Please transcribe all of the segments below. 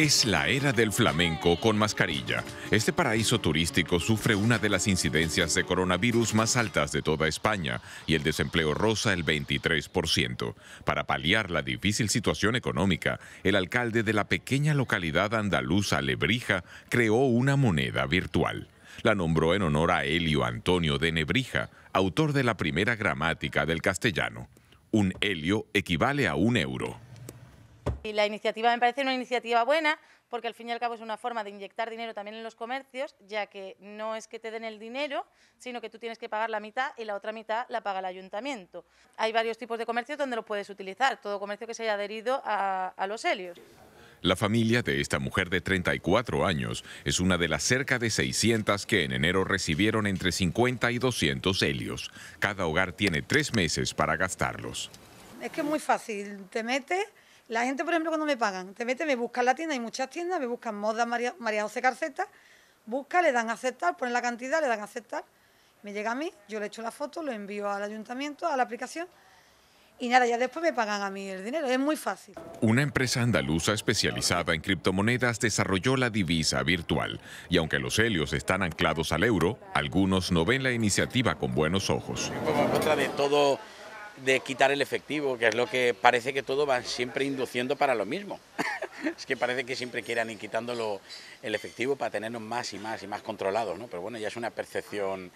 Es la era del flamenco con mascarilla. Este paraíso turístico sufre una de las incidencias de coronavirus más altas de toda España y el desempleo roza el 23%. Para paliar la difícil situación económica, el alcalde de la pequeña localidad andaluza Lebrija creó una moneda virtual. La nombró en honor a Helio Antonio de Nebrija, autor de la primera gramática del castellano. Un helio equivale a un euro. Y la iniciativa me parece una iniciativa buena porque al fin y al cabo es una forma de inyectar dinero también en los comercios, ya que no es que te den el dinero, sino que tú tienes que pagar la mitad y la otra mitad la paga el ayuntamiento. Hay varios tipos de comercios donde lo puedes utilizar, todo comercio que se haya adherido a, los helios. La familia de esta mujer de 34 años es una de las cerca de 600 que en enero recibieron entre 50 y 200 helios. Cada hogar tiene tres meses para gastarlos. Es que es muy fácil, te metes la gente, por ejemplo, cuando me pagan, te mete, me buscan la tienda, hay muchas tiendas, me buscan Moda María, José Carceta, busca, le dan aceptar, ponen la cantidad, le dan a aceptar. Me llega a mí, yo le echo la foto, lo envío al ayuntamiento, a la aplicación. Y nada, ya después me pagan a mí el dinero, es muy fácil. Una empresa andaluza especializada en criptomonedas desarrolló la divisa virtual. Y aunque los helios están anclados al euro, algunos no ven la iniciativa con buenos ojos. de todo de quitar el efectivo, que es lo que parece que todo van siempre induciendo para lo mismo. es que parece que siempre quieran ir quitándolo el efectivo para tenernos más y más y más controlados, ¿no? Pero bueno, ya es una percepción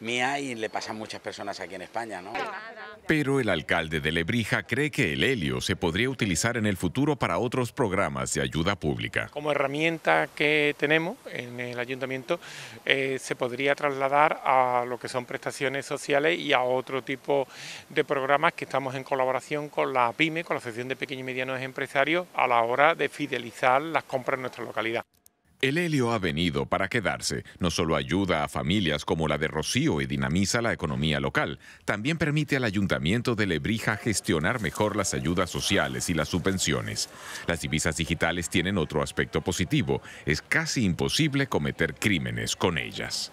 mía y le pasa muchas personas aquí en España. ¿no? Pero el alcalde de Lebrija cree que el helio se podría utilizar en el futuro para otros programas de ayuda pública. Como herramienta que tenemos en el ayuntamiento eh, se podría trasladar a lo que son prestaciones sociales y a otro tipo de programas que estamos en colaboración con la PYME, con la Asociación de Pequeños y Medianos Empresarios, a la hora de fidelizar las compras en nuestra localidad. El helio ha venido para quedarse. No solo ayuda a familias como la de Rocío y dinamiza la economía local, también permite al ayuntamiento de Lebrija gestionar mejor las ayudas sociales y las subvenciones. Las divisas digitales tienen otro aspecto positivo. Es casi imposible cometer crímenes con ellas.